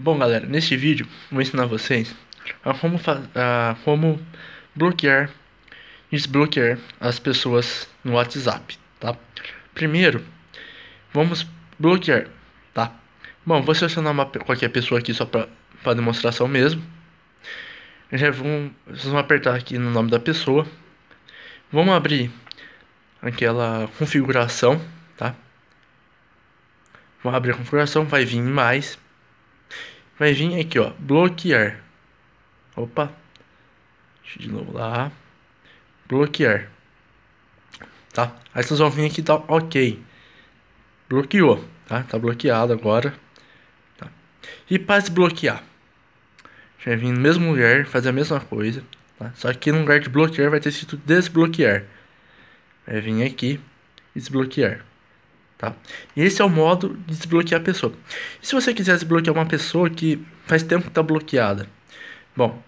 Bom galera, neste vídeo vou ensinar vocês a como, a como bloquear e desbloquear as pessoas no WhatsApp, tá? Primeiro, vamos bloquear, tá? Bom, vou selecionar uma, qualquer pessoa aqui só para demonstração mesmo. Já vão, vocês vão apertar aqui no nome da pessoa. Vamos abrir aquela configuração, tá? Vamos abrir a configuração, vai vir mais vai vir aqui, ó, bloquear. Opa. Deixa de novo lá. Bloquear. Tá? Aí vocês vão vir aqui e tá, dar OK. Bloqueou, tá? Tá bloqueado agora. Tá. E para desbloquear, vai vir no mesmo lugar, fazer a mesma coisa, tá? Só que no lugar de bloquear vai ter escrito desbloquear. Vai vir aqui e desbloquear. Tá? Esse é o modo de desbloquear a pessoa. E se você quiser desbloquear uma pessoa que faz tempo que tá bloqueada? Bom,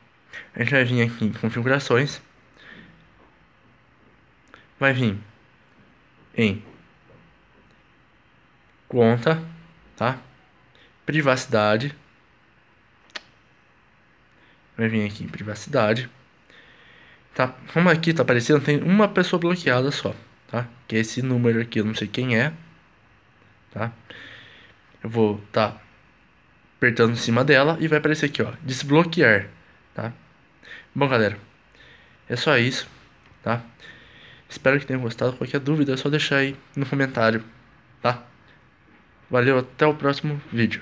a gente vai vir aqui em configurações. Vai vir em conta, tá? Privacidade. Vai vir aqui em privacidade. Tá? Como aqui tá aparecendo, tem uma pessoa bloqueada só, tá? Que é esse número aqui, eu não sei quem é tá? Eu vou estar tá apertando em cima dela e vai aparecer aqui, ó, desbloquear, tá? Bom, galera, é só isso, tá? Espero que tenham gostado. Qualquer dúvida é só deixar aí no comentário, tá? Valeu, até o próximo vídeo.